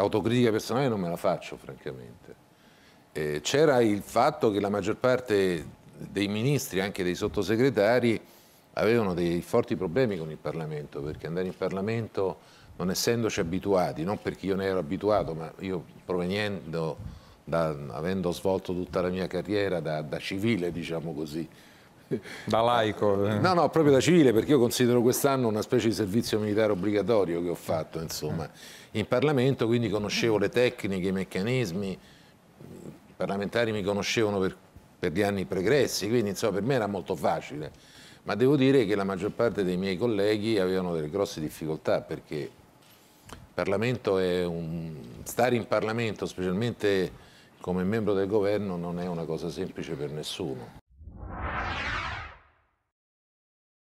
autocritica personale non me la faccio francamente. Eh, c'era il fatto che la maggior parte dei ministri, anche dei sottosegretari, avevano dei forti problemi con il Parlamento, perché andare in Parlamento, non essendoci abituati, non perché io ne ero abituato, ma io provenendo, da, avendo svolto tutta la mia carriera da, da civile, diciamo così, da laico? Eh. No, no, proprio da civile, perché io considero quest'anno una specie di servizio militare obbligatorio che ho fatto, insomma, in Parlamento, quindi conoscevo le tecniche, i meccanismi, i parlamentari mi conoscevano per, per gli anni pregressi, quindi insomma per me era molto facile, ma devo dire che la maggior parte dei miei colleghi avevano delle grosse difficoltà perché un... stare in Parlamento, specialmente come membro del governo, non è una cosa semplice per nessuno